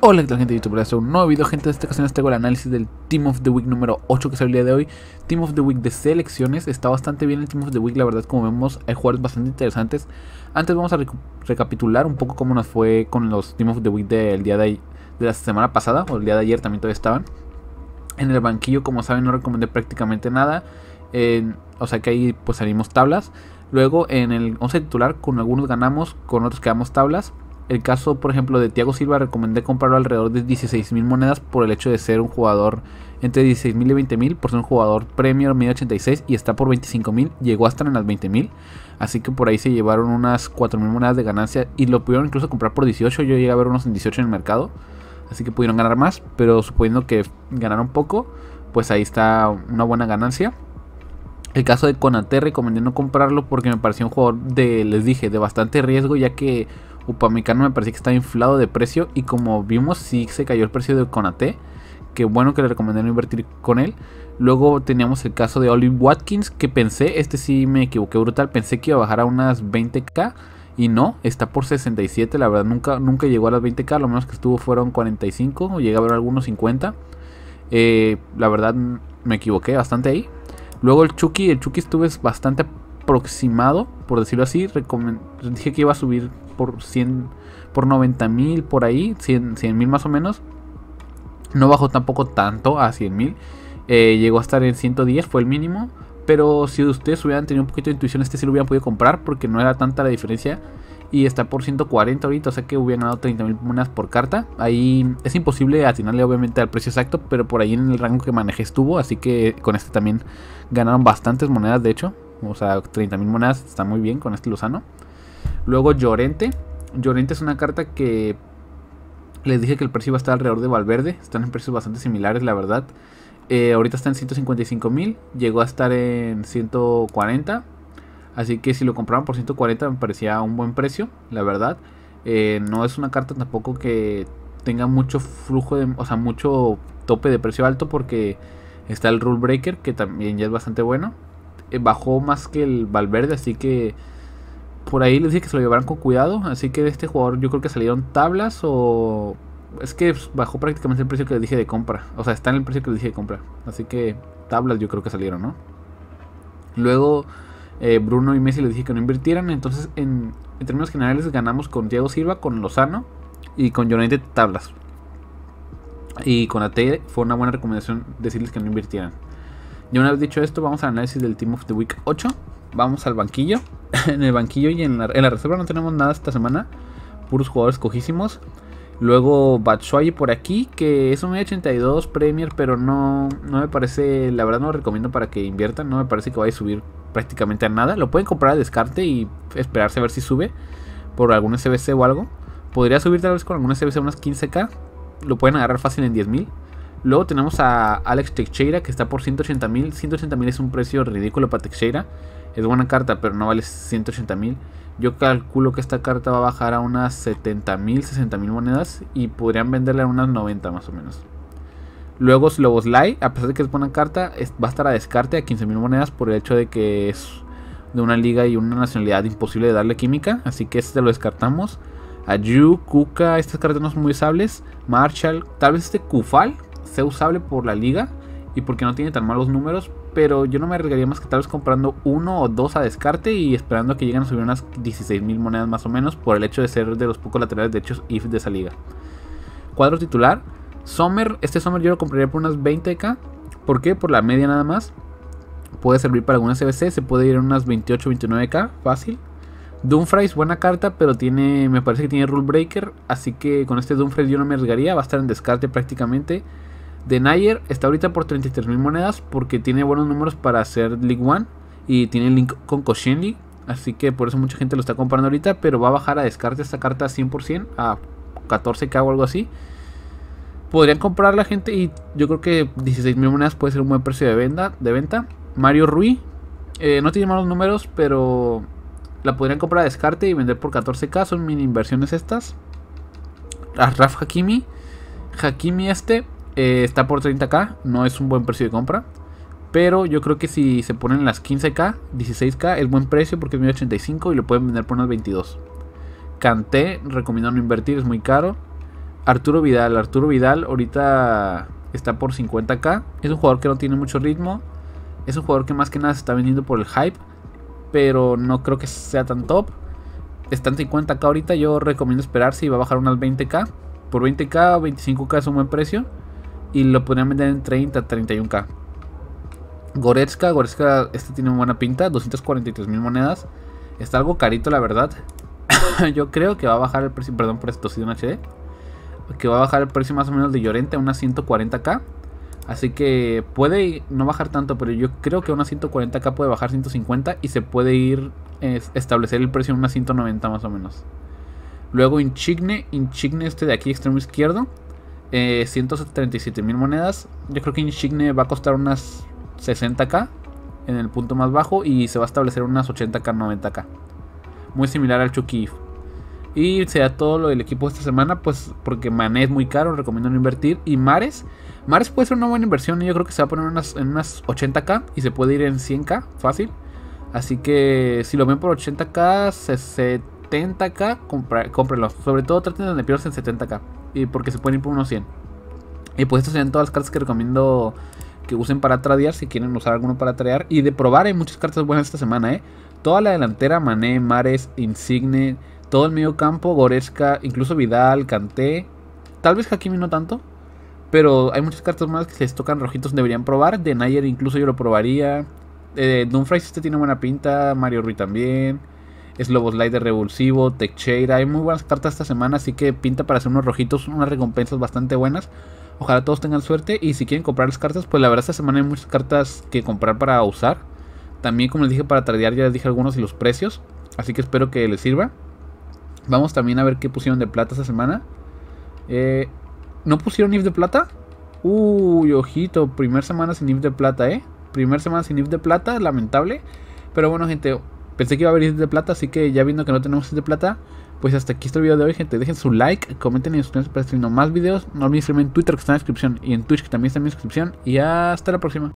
Hola gente de YouTube, a un nuevo video gente, en esta ocasión les este traigo el análisis del Team of the Week número 8 que es el día de hoy Team of the Week de selecciones, está bastante bien el Team of the Week, la verdad como vemos hay jugadores bastante interesantes Antes vamos a recapitular un poco cómo nos fue con los Team of the Week del día de, la semana pasada, o el día de ayer también todavía estaban En el banquillo como saben no recomendé prácticamente nada, o sea que ahí pues salimos tablas Luego en el 11 titular con algunos ganamos, con otros quedamos tablas el caso, por ejemplo, de Thiago Silva, recomendé comprarlo alrededor de 16.000 monedas por el hecho de ser un jugador entre 16.000 y mil. por ser un jugador Premier 1086 y está por 25.000, llegó hasta en las 20.000, así que por ahí se llevaron unas 4.000 monedas de ganancia y lo pudieron incluso comprar por 18, yo llegué a ver unos en 18 en el mercado, así que pudieron ganar más, pero suponiendo que ganaron poco, pues ahí está una buena ganancia. El caso de Conate recomendé no comprarlo porque me pareció un jugador de, les dije, de bastante riesgo, ya que Upamecano me parece que está inflado de precio y como vimos sí se cayó el precio de Conate, que bueno que le recomendé no invertir con él. Luego teníamos el caso de Olive Watkins, que pensé, este sí me equivoqué brutal, pensé que iba a bajar a unas 20k y no, está por 67, la verdad nunca, nunca llegó a las 20k, lo menos que estuvo fueron 45 o llegué a ver algunos 50. Eh, la verdad me equivoqué bastante ahí. Luego el Chucky, el Chucky estuve bastante aproximado, por decirlo así, dije que iba a subir por 100, por 90 mil, por ahí, 100 mil más o menos. No bajó tampoco tanto a 100 mil. Eh, llegó a estar en 110, fue el mínimo. Pero si ustedes hubieran tenido un poquito de intuición, este sí lo hubieran podido comprar porque no era tanta la diferencia. Y está por 140 ahorita, o sea que hubieran ganado 30 mil monedas por carta. Ahí es imposible atinarle obviamente al precio exacto, pero por ahí en el rango que manejé estuvo. Así que con este también ganaron bastantes monedas, de hecho. O sea, 30 mil monedas está muy bien con este Lozano. Luego Llorente. Llorente es una carta que les dije que el precio iba a estar alrededor de Valverde. Están en precios bastante similares, la verdad. Eh, ahorita está en 155 mil. Llegó a estar en 140. Así que si lo compraban por 140 me parecía un buen precio, la verdad. Eh, no es una carta tampoco que tenga mucho flujo, de, o sea, mucho tope de precio alto porque está el Rule Breaker, que también ya es bastante bueno. Eh, bajó más que el Valverde, así que por ahí les dije que se lo llevaran con cuidado. Así que de este jugador yo creo que salieron tablas o... Es que bajó prácticamente el precio que les dije de compra. O sea, está en el precio que les dije de compra. Así que tablas yo creo que salieron, ¿no? Luego eh, Bruno y Messi les dije que no invirtieran. Entonces en, términos generales ganamos con Diego Silva, con Lozano y con United tablas. Y con AT fue una buena recomendación decirles que no invirtieran. Y una vez dicho esto, vamos al análisis del Team of the Week 8 vamos al banquillo. en el banquillo y en la, reserva no tenemos nada esta semana. Puros jugadores cojísimos. Luego Batshuayi por aquí, que es un 82 e Premier, pero no, no me parece, la verdad no lo recomiendo para que inviertan, no me parece que vaya a subir prácticamente a nada. Lo pueden comprar a descarte y esperarse a ver si sube por algún SBC o algo. Podría subir tal vez con algún SBC unas 15k, lo pueden agarrar fácil en 10.000. Luego tenemos a Alex Teixeira que está por 180.000. 180.000 es un precio ridículo para Teixeira. Es buena carta, pero no vale 180.000 mil. Yo calculo que esta carta va a bajar a unas 70 mil, 60 mil monedas y podrían venderla a unas 90 más o menos. Luego Light, a pesar de que es buena carta, va a estar a descarte a 15.000 mil monedas por el hecho de que es de una liga y una nacionalidad imposible de darle química, así que este lo descartamos. Ayu, Kuka, estas cartas no son muy usables. Marshall, tal vez este Kufal sea usable por la liga y porque no tiene tan malos números, pero yo no me arriesgaría más que tal vez comprando uno o dos a descarte y esperando que lleguen a subir unas 16.000 monedas más o menos por el hecho de ser de los pocos laterales de hechos IF de esa liga. Cuadro titular, Sommer, este Sommer yo lo compraría por unas 20k, ¿por qué? Por la media nada más. Puede servir para algunas CBC, se puede ir en unas 28, 29k, fácil. Dunfries, buena carta, pero tiene, me parece que tiene Rule Breaker, así que con este Dunfries yo no me arriesgaría, va a estar en descarte prácticamente. De Nayer está ahorita por 33.000 monedas porque tiene buenos números para hacer League One y tiene link con Koshenli. Así que por eso mucha gente lo está comprando ahorita, pero va a bajar a descarte esta carta 100% a 14k o algo así. Podrían comprar la gente y yo creo que 16.000 monedas puede ser un buen precio de venta. De venta. Mario Rui, eh, no tiene malos números, pero la podrían comprar a descarte y vender por 14k. Son mini inversiones estas. A Raf Hakimi. Hakimi este eh, está por 30k, no es un buen precio de compra. Pero yo creo que si se ponen las 15k, 16k, es buen precio porque es 1085 y lo pueden vender por unas 22. Canté, recomiendo no invertir, es muy caro. Arturo Vidal, Arturo Vidal ahorita está por 50k. Es un jugador que no tiene mucho ritmo. Es un jugador que más que nada se está vendiendo por el hype. Pero no creo que sea tan top. Está en 50k ahorita. Yo recomiendo esperar si va a bajar unas 20k. Por 20k, 25k es un buen precio y lo podrían vender en 30, 31k. Goretzka, Goretzka, este tiene buena pinta, 243 mil monedas. Está algo carito, la verdad. Yo creo que va a bajar el precio, perdón por esto, si un HD. Que va a bajar el precio más o menos de Llorente a unas 140k. Así que puede no bajar tanto, pero yo creo que a unas 140k puede bajar 150 y se puede ir establecer el precio en unas 190 más o menos. Luego Inchigne, Inchigne este de aquí extremo izquierdo, eh, 137 mil monedas. Yo creo que Insigne va a costar unas 60k en el punto más bajo y se va a establecer unas 80k, 90k. Muy similar al Chucky. Y sea todo lo del equipo esta semana, pues porque Mané es muy caro, recomiendo no invertir. Y Mares, Mares puede ser una buena inversión. Yo creo que se va a poner en unas 80k y se puede ir en 100k, fácil. Así que si lo ven por 80k, 70k, cómprenlo. Sobre todo traten de enviarse en 70k. Y porque se pueden ir por unos 100. Y pues estas serían todas las cartas que recomiendo que usen para tradear. Si quieren usar alguno para tradear. Y de probar hay muchas cartas buenas esta semana, ¿eh? Toda la delantera, Mané, Mares, Insigne, todo el medio campo, Goresca, incluso Vidal, Canté. Tal vez Hakimi no tanto. Pero hay muchas cartas más que se les tocan rojitos deberían probar. De Nayer incluso yo lo probaría. Eh, Dumfries este tiene buena pinta. Mario Rui también es slider revulsivo, Tech Shade. Hay muy buenas cartas esta semana, así que pinta para hacer unos rojitos, unas recompensas bastante buenas. Ojalá todos tengan suerte y si quieren comprar las cartas, pues la verdad esta semana hay muchas cartas que comprar para usar. También como les dije para tradear ya les dije algunos y los precios, así que espero que les sirva. Vamos también a ver qué pusieron de plata esta semana. Eh, ¿No pusieron IF de plata? Uy, ojito, primer semana sin IF de plata, ¿eh? Primer semana sin IF de plata, lamentable. Pero bueno, gente, Pensé que iba a haber de plata, así que ya viendo que no tenemos de plata, pues hasta aquí está el video de hoy, gente. Dejen su like, comenten y suscríbanse para estar más videos. No olviden seguirme en Twitter que está en la descripción y en Twitch que también está en la descripción. Y hasta la próxima.